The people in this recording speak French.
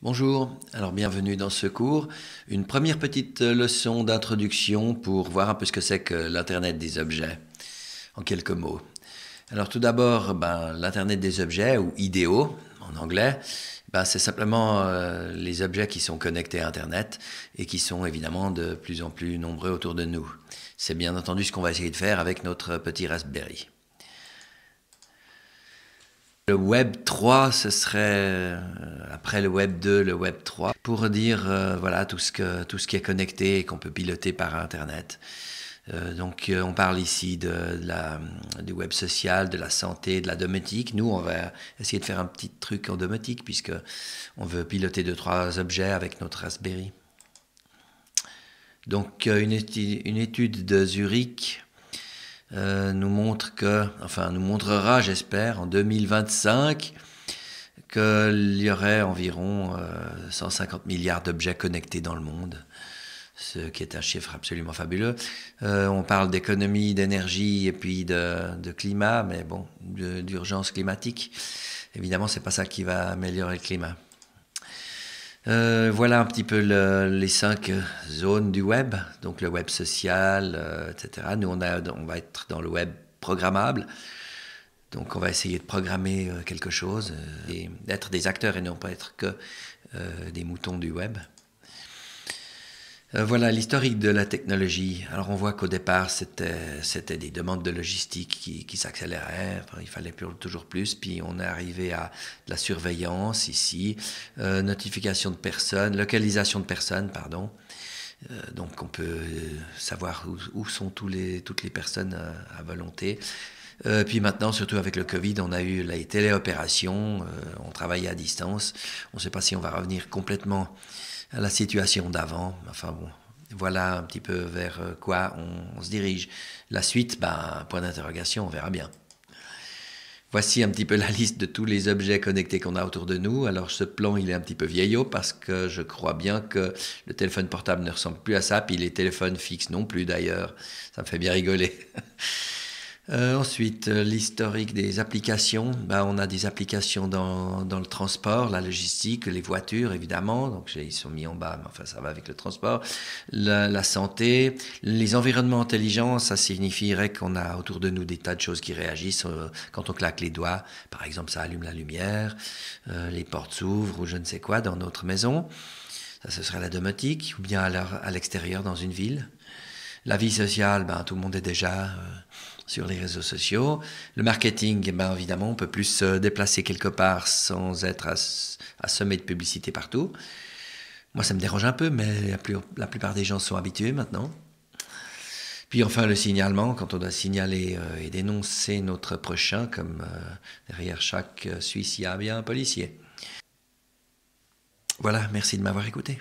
Bonjour, alors bienvenue dans ce cours. Une première petite leçon d'introduction pour voir un peu ce que c'est que l'Internet des objets, en quelques mots. Alors tout d'abord, ben, l'Internet des objets, ou IDEO en anglais, ben, c'est simplement euh, les objets qui sont connectés à Internet et qui sont évidemment de plus en plus nombreux autour de nous. C'est bien entendu ce qu'on va essayer de faire avec notre petit Raspberry. Le Web 3, ce serait euh, après le Web 2, le Web 3, pour dire euh, voilà tout ce, que, tout ce qui est connecté et qu'on peut piloter par Internet. Euh, donc on parle ici de, la, du web social, de la santé, de la domotique. Nous, on va essayer de faire un petit truc en domotique puisque on veut piloter deux trois objets avec notre Raspberry. Donc une, une étude de Zurich euh, nous montre que, enfin, nous montrera, j'espère, en 2025, qu'il y aurait environ 150 euh, milliards d'objets connectés dans le monde, ce qui est un chiffre absolument fabuleux. Euh, on parle d'économie, d'énergie et puis de, de, climat, mais bon, d'urgence climatique. Évidemment, c'est pas ça qui va améliorer le climat. Euh, voilà un petit peu les cinq zones du web, donc le web social, euh, etc. Nous, on, on va être dans le web programmable. Donc, on va essayer de programmer euh, quelque chose et d'être des acteurs et non pas être que des moutons du web. Euh, voilà l'historique de la technologie. Alors on voit qu'au départ, c'était des demandes de logistique qui, qui il fallait toujours plus, puis on est arrivé à la surveillance ici, euh, notification de personnes, localisation de personnes, pardon. Euh, donc on peut savoir où, sont tous les, toutes les personnes à volonté. puis maintenant, surtout avec le Covid, on a eu les téléopérations, on travaille à distance. On ne sait pas si on va revenir complètement la situation d'avant. Enfin bon, voilà un petit peu vers euh, quoi on, se dirige. La suite, ben, point d'interrogation, on verra bien. Voici un petit peu la liste de tous les objets connectés qu'on a autour de nous. Alors ce plan, il est un petit peu vieillot parce que je crois bien que le téléphone portable ne ressemble plus à ça, puis les téléphones fixes non plus d'ailleurs. Ça me fait bien rigoler. Euh, ensuite, euh, l'historique des applications. Ben, on a des applications dans, dans, le transport, la logistique, les voitures évidemment. Donc ils sont mis en bas, mais enfin ça va avec le transport. La, la santé, les environnements intelligents, ça signifierait qu'on a autour de nous des tas de choses qui réagissent euh, quand on claque les doigts. Par exemple, ça allume la lumière, euh, les portes s'ouvrent ou je ne sais quoi dans notre maison. Ça, ce serait la domotique ou bien à l'extérieur dans une ville. La vie sociale, ben, tout le monde est déjà euh, sur les réseaux sociaux. Le marketing, ben, évidemment, on peut plus se déplacer quelque part sans être à sommet de publicité partout. Moi, ça me dérange un peu, mais la, plupart des gens sont habitués maintenant. Puis enfin, le signalement, quand on doit signaler euh, et dénoncer notre prochain, comme euh, derrière chaque Suisse, il y a bien un policier. Voilà, merci de m'avoir écouté.